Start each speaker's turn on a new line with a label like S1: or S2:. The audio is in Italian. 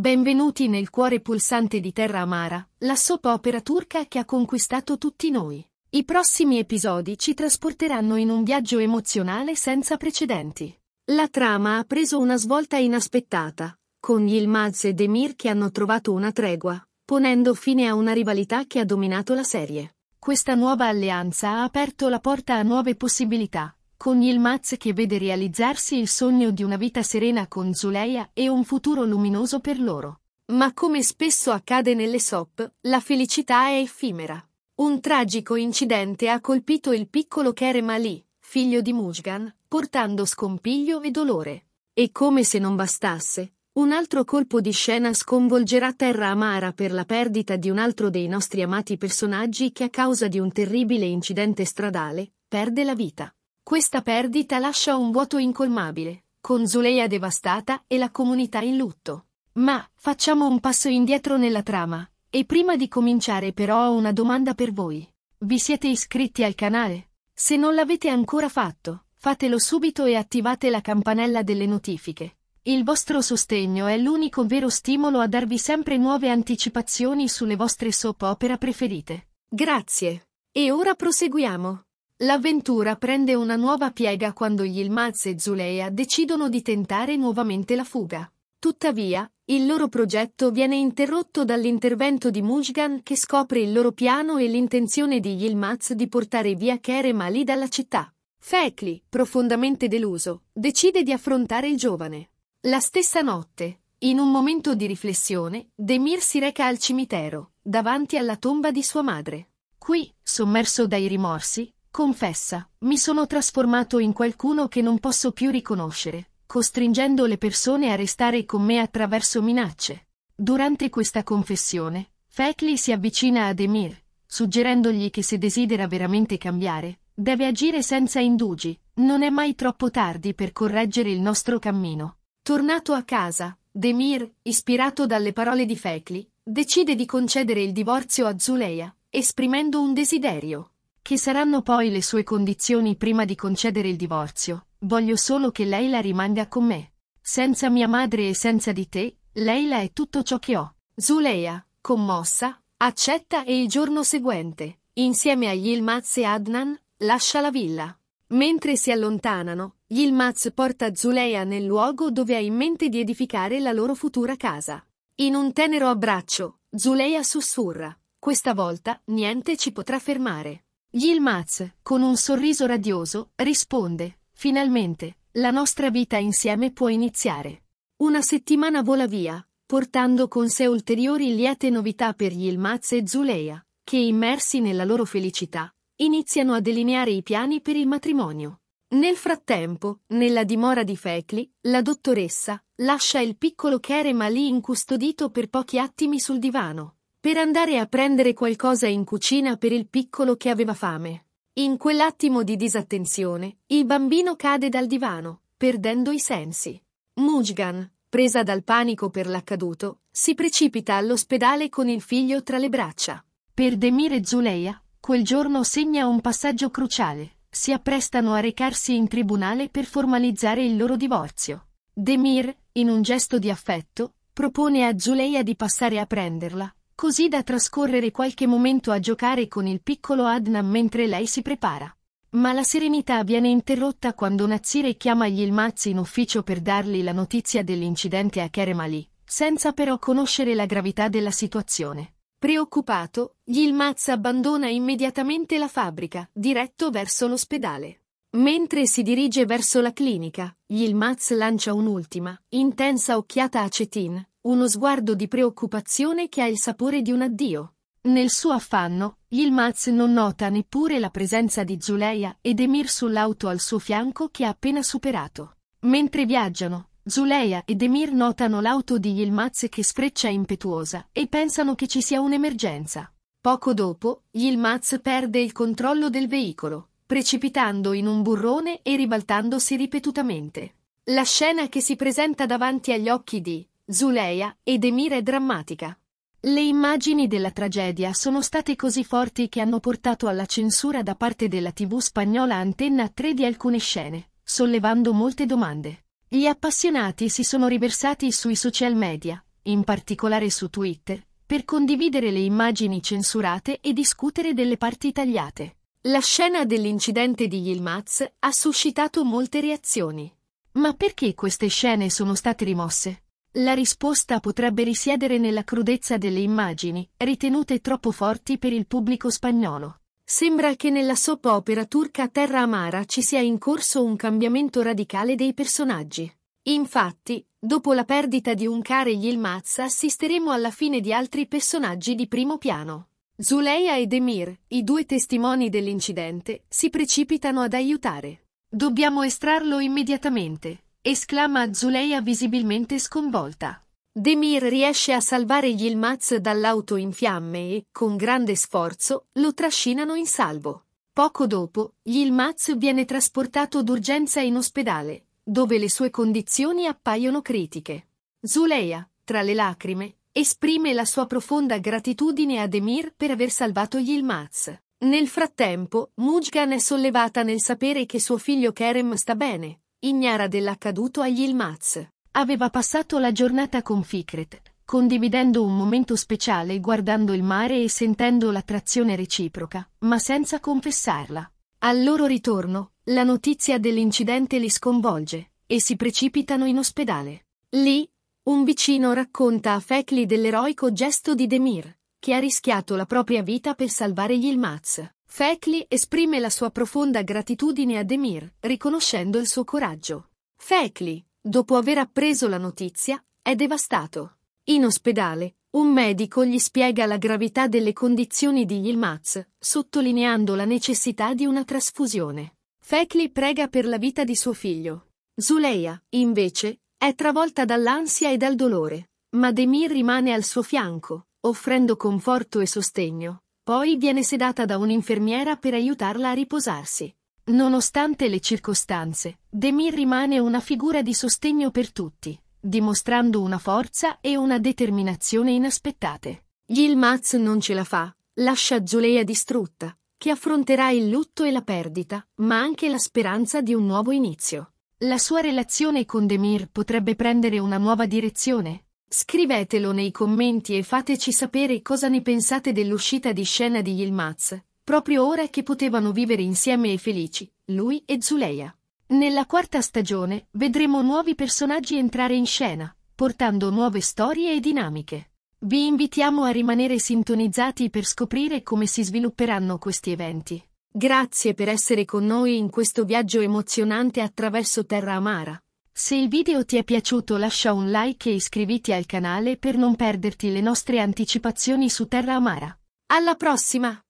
S1: Benvenuti nel cuore pulsante di Terra Amara, la soap opera turca che ha conquistato tutti noi. I prossimi episodi ci trasporteranno in un viaggio emozionale senza precedenti. La trama ha preso una svolta inaspettata, con Yilmaz e Demir che hanno trovato una tregua, ponendo fine a una rivalità che ha dominato la serie. Questa nuova alleanza ha aperto la porta a nuove possibilità, con Yilmaz che vede realizzarsi il sogno di una vita serena con Zuleia e un futuro luminoso per loro. Ma come spesso accade nelle SOP, la felicità è effimera. Un tragico incidente ha colpito il piccolo Kerem Ali, figlio di Mujgan, portando scompiglio e dolore. E come se non bastasse, un altro colpo di scena sconvolgerà terra amara per la perdita di un altro dei nostri amati personaggi che a causa di un terribile incidente stradale perde la vita. Questa perdita lascia un vuoto incolmabile, con Zuleia devastata e la comunità in lutto. Ma, facciamo un passo indietro nella trama, e prima di cominciare però ho una domanda per voi. Vi siete iscritti al canale? Se non l'avete ancora fatto, fatelo subito e attivate la campanella delle notifiche. Il vostro sostegno è l'unico vero stimolo a darvi sempre nuove anticipazioni sulle vostre soap opera preferite. Grazie. E ora proseguiamo. L'avventura prende una nuova piega quando Yilmaz e Zulea decidono di tentare nuovamente la fuga. Tuttavia, il loro progetto viene interrotto dall'intervento di Mujgan che scopre il loro piano e l'intenzione di Yilmaz di portare via Kerem Ali dalla città. Fekli, profondamente deluso, decide di affrontare il giovane. La stessa notte, in un momento di riflessione, Demir si reca al cimitero, davanti alla tomba di sua madre. Qui, sommerso dai rimorsi, Confessa, mi sono trasformato in qualcuno che non posso più riconoscere, costringendo le persone a restare con me attraverso minacce. Durante questa confessione, Fekli si avvicina ad Emir, suggerendogli che se desidera veramente cambiare, deve agire senza indugi, non è mai troppo tardi per correggere il nostro cammino. Tornato a casa, Demir, ispirato dalle parole di Fekli, decide di concedere il divorzio a Zuleia, esprimendo un desiderio. Che saranno poi le sue condizioni prima di concedere il divorzio, voglio solo che Leila rimanga con me. Senza mia madre e senza di te, Leila è tutto ciò che ho. Zuleia, commossa, accetta e il giorno seguente, insieme a Yilmaz e Adnan, lascia la villa. Mentre si allontanano, Yilmaz porta Zuleia nel luogo dove ha in mente di edificare la loro futura casa. In un tenero abbraccio, Zuleia sussurra, questa volta niente ci potrà fermare. Yilmaz, con un sorriso radioso, risponde, finalmente, la nostra vita insieme può iniziare. Una settimana vola via, portando con sé ulteriori liete novità per Yilmaz e Zuleia, che immersi nella loro felicità, iniziano a delineare i piani per il matrimonio. Nel frattempo, nella dimora di Fekli, la dottoressa lascia il piccolo Kerem lì incustodito per pochi attimi sul divano per andare a prendere qualcosa in cucina per il piccolo che aveva fame. In quell'attimo di disattenzione, il bambino cade dal divano, perdendo i sensi. Mujgan, presa dal panico per l'accaduto, si precipita all'ospedale con il figlio tra le braccia. Per Demir e Zuleia, quel giorno segna un passaggio cruciale. Si apprestano a recarsi in tribunale per formalizzare il loro divorzio. Demir, in un gesto di affetto, propone a Zuleia di passare a prenderla, così da trascorrere qualche momento a giocare con il piccolo Adnan mentre lei si prepara. Ma la serenità viene interrotta quando Nazire chiama gli Ilmazzi in ufficio per dargli la notizia dell'incidente a Kerem Ali, senza però conoscere la gravità della situazione. Preoccupato, Yilmaz abbandona immediatamente la fabbrica, diretto verso l'ospedale. Mentre si dirige verso la clinica, Yilmaz lancia un'ultima, intensa occhiata a Cetin, uno sguardo di preoccupazione che ha il sapore di un addio. Nel suo affanno, Yilmaz non nota neppure la presenza di Zuleia ed Emir sull'auto al suo fianco che ha appena superato. Mentre viaggiano, Zuleia ed Emir notano l'auto di Yilmaz che sfreccia impetuosa e pensano che ci sia un'emergenza. Poco dopo, Yilmaz perde il controllo del veicolo, precipitando in un burrone e ribaltandosi ripetutamente. La scena che si presenta davanti agli occhi di Zuleia ed è drammatica. Le immagini della tragedia sono state così forti che hanno portato alla censura da parte della TV spagnola Antenna 3 di alcune scene, sollevando molte domande. Gli appassionati si sono riversati sui social media, in particolare su Twitter, per condividere le immagini censurate e discutere delle parti tagliate. La scena dell'incidente di Yilmaz ha suscitato molte reazioni. Ma perché queste scene sono state rimosse? La risposta potrebbe risiedere nella crudezza delle immagini, ritenute troppo forti per il pubblico spagnolo. Sembra che nella soap opera turca Terra Amara ci sia in corso un cambiamento radicale dei personaggi. Infatti, dopo la perdita di Uncar e Yilmaz assisteremo alla fine di altri personaggi di primo piano. Zuleia ed Emir, i due testimoni dell'incidente, si precipitano ad aiutare. Dobbiamo estrarlo immediatamente, esclama Zuleia visibilmente sconvolta. Demir riesce a salvare il dall'auto in fiamme e, con grande sforzo, lo trascinano in salvo. Poco dopo, Yilmaz viene trasportato d'urgenza in ospedale, dove le sue condizioni appaiono critiche. Zuleia, tra le lacrime, esprime la sua profonda gratitudine a Demir per aver salvato Yilmaz. Nel frattempo, Mujgan è sollevata nel sapere che suo figlio Kerem sta bene, Ignara dell'accaduto agli Ilmaz. Aveva passato la giornata con Fikret, condividendo un momento speciale guardando il mare e sentendo l'attrazione reciproca, ma senza confessarla. Al loro ritorno, la notizia dell'incidente li sconvolge, e si precipitano in ospedale. Lì, un vicino racconta a Fekli dell'eroico gesto di Demir, che ha rischiato la propria vita per salvare gli Ilmaz. Fekli esprime la sua profonda gratitudine a Demir, riconoscendo il suo coraggio. Fekli, dopo aver appreso la notizia, è devastato. In ospedale, un medico gli spiega la gravità delle condizioni di Yilmaz, sottolineando la necessità di una trasfusione. Fekli prega per la vita di suo figlio. Zuleia, invece, è travolta dall'ansia e dal dolore, ma Demir rimane al suo fianco, offrendo conforto e sostegno, poi viene sedata da un'infermiera per aiutarla a riposarsi. Nonostante le circostanze, Demir rimane una figura di sostegno per tutti, dimostrando una forza e una determinazione inaspettate. Yilmaz non ce la fa, lascia Giuleia distrutta, che affronterà il lutto e la perdita, ma anche la speranza di un nuovo inizio. La sua relazione con Demir potrebbe prendere una nuova direzione, Scrivetelo nei commenti e fateci sapere cosa ne pensate dell'uscita di scena di Yilmaz, proprio ora che potevano vivere insieme e felici, lui e Zuleia. Nella quarta stagione vedremo nuovi personaggi entrare in scena, portando nuove storie e dinamiche. Vi invitiamo a rimanere sintonizzati per scoprire come si svilupperanno questi eventi. Grazie per essere con noi in questo viaggio emozionante attraverso Terra Amara. Se il video ti è piaciuto lascia un like e iscriviti al canale per non perderti le nostre anticipazioni su Terra Amara. Alla prossima!